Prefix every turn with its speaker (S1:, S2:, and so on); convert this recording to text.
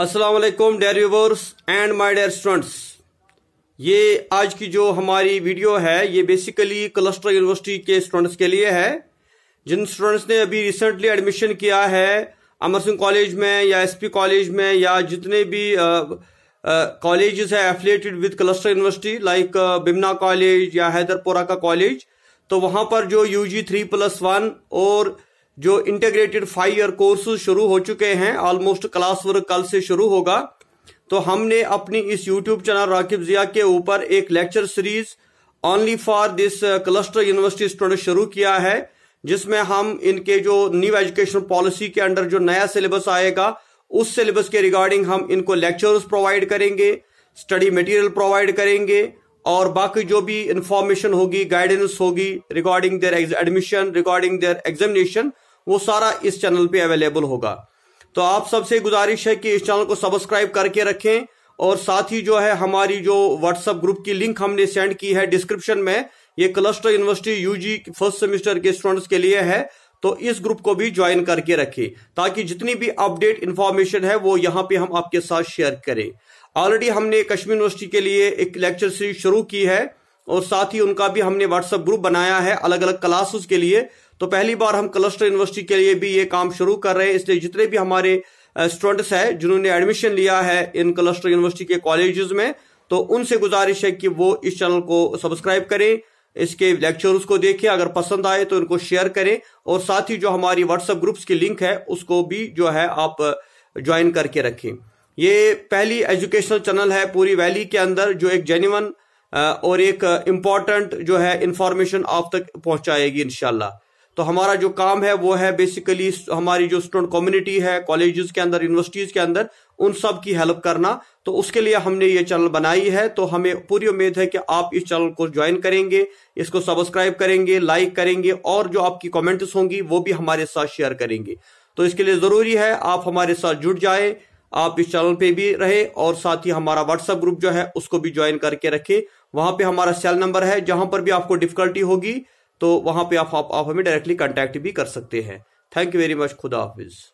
S1: Aslam dear viewers and my dear students ये आज की जो हमारी वीडियो है ये बेसिकली क्लस्टर यूनिवर्सिटी के स्टूडेंट्स के लिए है जिन स्टूडेंट्स ने अभी रिसेंटली एडमिशन किया है अमर सिंह कॉलेज में या एसपी कॉलेज में या जितने भी कॉलेज है affiliated with cluster university like Bemina college या हैदरपोरा का कॉलेज तो वहां पर जो U G three plus one और uh, जो इंटीग्रेटेड फाइव ईयर कोर्स शुरू हो चुके हैं ऑलमोस्ट क्लास वर्क कल से शुरू होगा तो हमने अपनी इस यूट्यूब चैनल राकिब जिया के ऊपर एक lecture series only for this cluster university student शुरू किया है जिसमें हम इनके जो न्यू एजुकेशन पॉलिसी के अंडर जो नया सिलेबस आएगा उस सिलेबस के रिगार्डिंग हम इनको लेक्चर्स प्रोवाइड करेंगे स्टडी मटेरियल प्रोवाइड करेंगे और बाकी जो भी इंफॉर्मेशन होगी गाइडेंस होगी regarding their admission regarding their examination वो सारा इस चैनल पे अवेलेबल होगा तो आप सबसे गुजारिश है कि इस चैनल को सब्सक्राइब करके रखें और साथ ही जो है हमारी जो व्हाट्सएप ग्रुप की लिंक हमने सेंड की है डिस्क्रिप्शन में ये cluster university UG first semester के स्टूडेंट्स के लिए है तो इस ग्रुप को भी ज्वाइन करके रखें ताकि जितनी भी अपडेट इन्फॉर्मेशन है वो यहाँ पे हम आपके साथ शेयर करें ऑलरेडी हमने कश्मीर यूनिवर्सिटी के लिए एक लेक्चर सीरीज शुरू की है और साथ ही उनका भी हमने व्हाट्सएप ग्रुप बनाया है अलग अलग क्लासेस के लिए तो पहली बार हम क्लस्टर यूनिवर्सिटी के लिए भी ये काम शुरू कर रहे हैं इसलिए जितने भी हमारे स्टूडेंट्स हैं जिन्होंने एडमिशन लिया है इन क्लस्टर यूनिवर्सिटी के कॉलेजेस में तो उनसे गुजारिश है कि वो इस चैनल को सब्सक्राइब करें इसके लेक्चर्स को देखें अगर पसंद आए तो इनको शेयर करें और साथ ही जो हमारी व्हाट्सएप ग्रुप्स की लिंक है उसको भी जो है आप ज्वाइन करके रखें ये पहली एजुकेशनल चैनल है पूरी वैली के अंदर जो एक जेन्यून और एक इम्पॉर्टेंट जो है इंफॉर्मेशन आप तक पहुंचाएगी इनशाला तो हमारा जो काम है वो है बेसिकली हमारी जो स्टूडेंट कम्युनिटी है कॉलेजेस के अंदर यूनिवर्सिटीज के अंदर उन सब की हेल्प करना तो उसके लिए हमने ये चैनल बनाई है तो हमें पूरी उम्मीद है कि आप इस चैनल को ज्वाइन करेंगे इसको सब्सक्राइब करेंगे लाइक करेंगे और जो आपकी कॉमेंट्स होंगी वो भी हमारे साथ शेयर करेंगे तो इसके लिए ज़रूरी है आप हमारे साथ जुड़ जाए आप इस चैनल पे भी रहे और साथ ही हमारा व्हाट्सएप ग्रुप जो है उसको भी ज्वाइन करके रखें वहां पे हमारा सेल नंबर है जहां पर भी आपको डिफिकल्टी होगी तो वहाँ पे आप, आप हमें डायरेक्टली कॉन्टैक्ट भी कर सकते हैं थैंक यू वेरी मच खुदा हाफिज़